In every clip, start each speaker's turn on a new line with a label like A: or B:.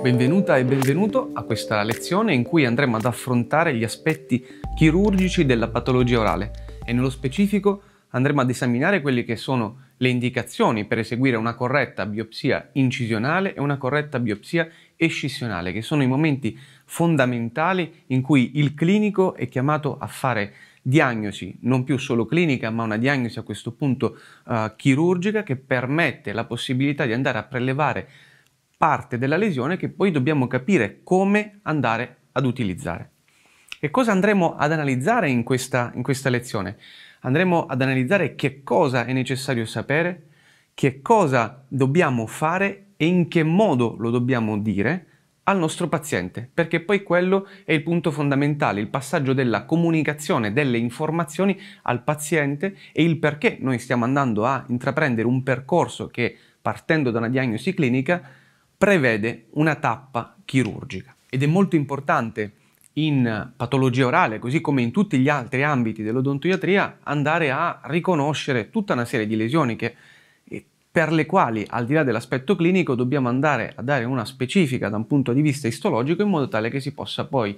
A: Benvenuta e benvenuto a questa lezione in cui andremo ad affrontare gli aspetti chirurgici della patologia orale e nello specifico andremo ad esaminare quelle che sono le indicazioni per eseguire una corretta biopsia incisionale e una corretta biopsia escissionale, che sono i momenti fondamentali in cui il clinico è chiamato a fare diagnosi, non più solo clinica, ma una diagnosi a questo punto uh, chirurgica che permette la possibilità di andare a prelevare parte della lesione che poi dobbiamo capire come andare ad utilizzare. E cosa andremo ad analizzare in questa, in questa lezione? Andremo ad analizzare che cosa è necessario sapere, che cosa dobbiamo fare e in che modo lo dobbiamo dire al nostro paziente, perché poi quello è il punto fondamentale, il passaggio della comunicazione delle informazioni al paziente e il perché noi stiamo andando a intraprendere un percorso che partendo da una diagnosi clinica prevede una tappa chirurgica ed è molto importante in patologia orale, così come in tutti gli altri ambiti dell'odontoiatria, andare a riconoscere tutta una serie di lesioni che, eh, per le quali, al di là dell'aspetto clinico, dobbiamo andare a dare una specifica da un punto di vista istologico in modo tale che si possa poi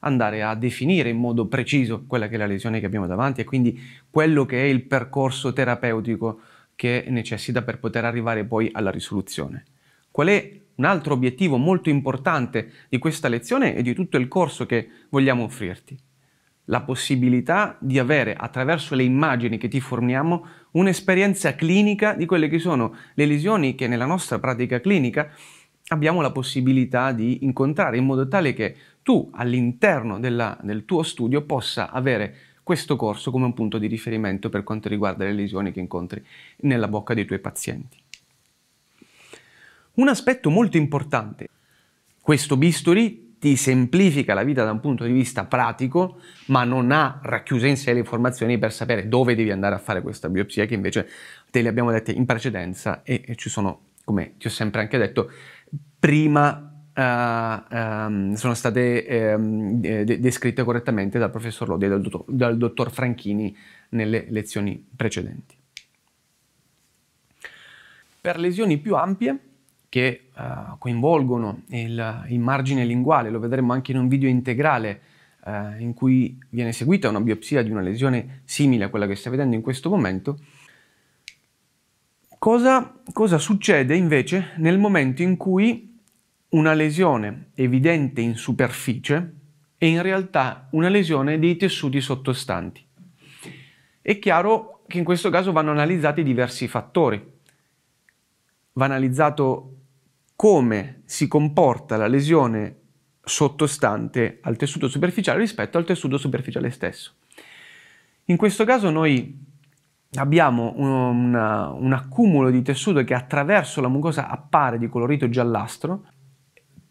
A: andare a definire in modo preciso quella che è la lesione che abbiamo davanti e quindi quello che è il percorso terapeutico che necessita per poter arrivare poi alla risoluzione. Qual è un altro obiettivo molto importante di questa lezione e di tutto il corso che vogliamo offrirti? La possibilità di avere, attraverso le immagini che ti forniamo, un'esperienza clinica di quelle che sono le lesioni che nella nostra pratica clinica abbiamo la possibilità di incontrare, in modo tale che tu all'interno della, del tuo studio possa avere questo corso come un punto di riferimento per quanto riguarda le lesioni che incontri nella bocca dei tuoi pazienti. Un aspetto molto importante, questo bisturi ti semplifica la vita da un punto di vista pratico, ma non ha racchiuse in sé le informazioni per sapere dove devi andare a fare questa biopsia, che invece te le abbiamo dette in precedenza e, e ci sono, come ti ho sempre anche detto, prima Uh, um, sono state um, de- descritte correttamente dal professor Lodi e dal, dottor, dal dottor Franchini nelle lezioni precedenti. Per lesioni più ampie che uh, coinvolgono il, il, margine linguale, lo vedremo anche in un video integrale uh, in cui viene seguita una biopsia di una lesione simile a quella che stai vedendo in questo momento. Cosa, cosa succede invece nel momento in cui una lesione evidente in superficie è in realtà una lesione dei tessuti sottostanti? È chiaro che in questo caso vanno analizzati diversi fattori. Va analizzato come si comporta la lesione sottostante al tessuto superficiale rispetto al tessuto superficiale stesso. In questo caso noi abbiamo un, una, un accumulo di tessuto che attraverso la mucosa appare di colorito giallastro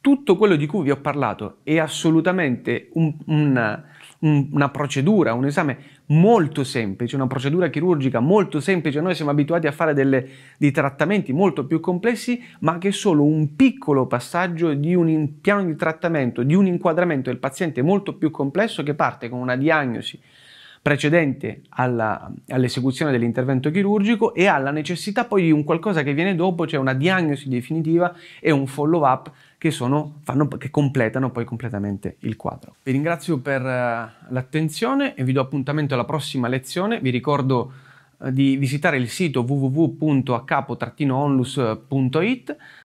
A: tutto quello di cui vi ho parlato è assolutamente un, una, un, una procedura, un esame molto semplice, una procedura chirurgica molto semplice. Noi siamo abituati a fare delle, dei trattamenti molto più complessi, ma che è solo un piccolo passaggio di un piano di trattamento, di un inquadramento del paziente molto più complesso che parte con una diagnosi precedente alla, all'esecuzione dell'intervento chirurgico e alla necessità poi di un qualcosa che viene dopo, cioè una diagnosi definitiva e un follow up che, sono, fanno, che completano poi completamente il quadro. Vi ringrazio per eh, l'attenzione e vi do appuntamento alla prossima lezione. Vi ricordo eh, di visitare il sito www.acapo-onlus.it